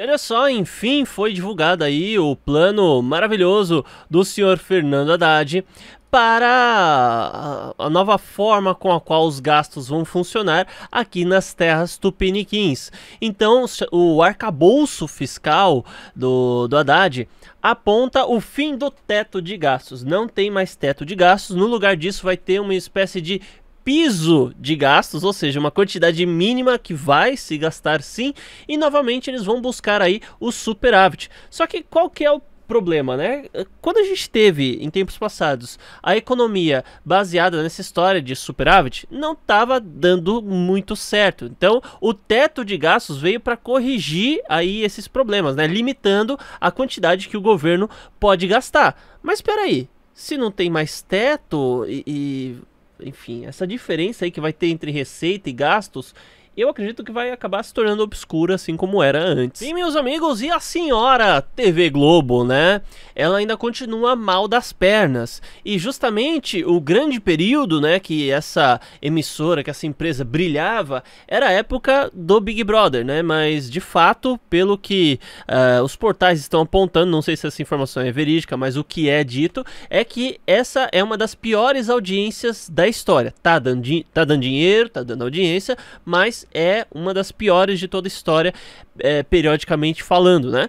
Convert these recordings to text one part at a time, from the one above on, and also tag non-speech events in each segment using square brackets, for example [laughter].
E olha só, enfim, foi divulgado aí o plano maravilhoso do senhor Fernando Haddad para a nova forma com a qual os gastos vão funcionar aqui nas terras tupiniquins. Então, o arcabouço fiscal do, do Haddad aponta o fim do teto de gastos. Não tem mais teto de gastos, no lugar disso vai ter uma espécie de piso de gastos, ou seja, uma quantidade mínima que vai se gastar sim, e novamente eles vão buscar aí o superávit. Só que qual que é o problema, né? Quando a gente teve em tempos passados a economia baseada nessa história de superávit, não estava dando muito certo. Então, o teto de gastos veio para corrigir aí esses problemas, né? Limitando a quantidade que o governo pode gastar. Mas espera aí, se não tem mais teto e, e, enfim, essa diferença aí que vai ter entre receita e gastos eu acredito que vai acabar se tornando obscura, assim como era antes. E meus amigos, e a senhora TV Globo, né? Ela ainda continua mal das pernas. E justamente o grande período, né, que essa emissora, que essa empresa brilhava, era a época do Big Brother, né? Mas de fato, pelo que uh, os portais estão apontando, não sei se essa informação é verídica, mas o que é dito é que essa é uma das piores audiências da história. Tá dando, tá dando dinheiro, tá dando audiência, mas é uma das piores de toda a história, é, periodicamente falando, né?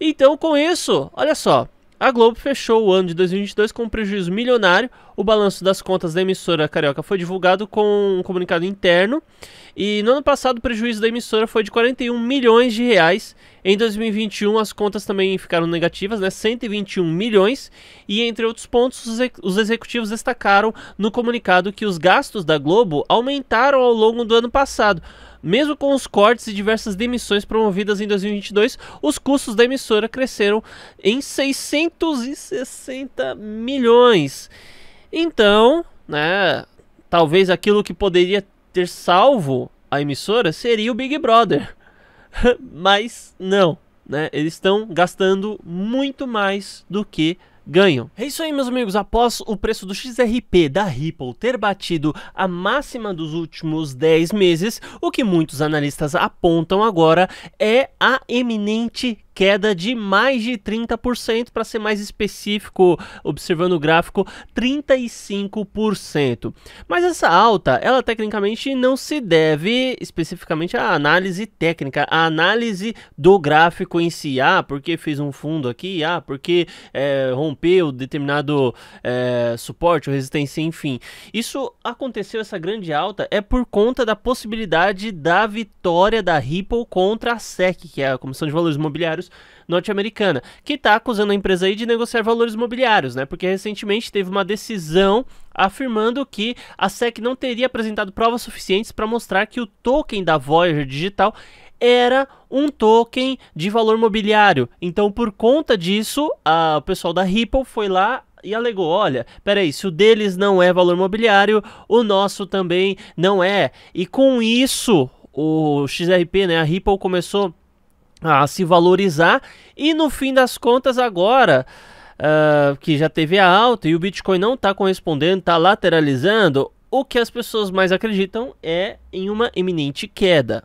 Então, com isso, olha só. A Globo fechou o ano de 2022 com um prejuízo milionário. O balanço das contas da emissora carioca foi divulgado com um comunicado interno. E no ano passado, o prejuízo da emissora foi de 41 milhões de reais em 2021, as contas também ficaram negativas, né? 121 milhões. E, entre outros pontos, os, executivos destacaram no comunicado que os gastos da Globo aumentaram ao longo do ano passado. Mesmo com os cortes e diversas demissões promovidas em 2022, os custos da emissora cresceram em 660 milhões. Então, né, talvez aquilo que poderia ter salvo a emissora seria o Big Brother. [laughs] Mas não, né? Eles estão gastando muito mais do que ganham. É isso aí, meus amigos. Após o preço do XRP da Ripple ter batido a máxima dos últimos 10 meses, o que muitos analistas apontam agora é a eminente queda de mais de 30%, para ser mais específico, observando o gráfico, 35%. Mas essa alta, ela tecnicamente não se deve especificamente à análise técnica, à análise do gráfico em si. Ah, porque fez um fundo aqui, ah, porque é, eh, rompeu determinado é, suporte ou resistência, enfim. Isso aconteceu, essa grande alta, é por conta da possibilidade da vitória da Ripple contra a SEC, que é a Comissão de Valores Imobiliários imobiliários norte-americana, que está acusando a empresa aí de negociar valores imobiliários, né? Porque recentemente teve uma decisão afirmando que a SEC não teria apresentado provas suficientes para mostrar que o token da Voyager Digital era um token de valor mobiliário. Então, por conta disso, a, o pessoal da Ripple foi lá e alegou: olha, peraí, se o deles não é valor mobiliário, o nosso também não é. E com isso, o XRP, né, a Ripple começou a se valorizar e no fim das contas agora uh, que já teve a alta e o Bitcoin não está correspondendo, está lateralizando, o que as pessoas mais acreditam é em uma iminente queda.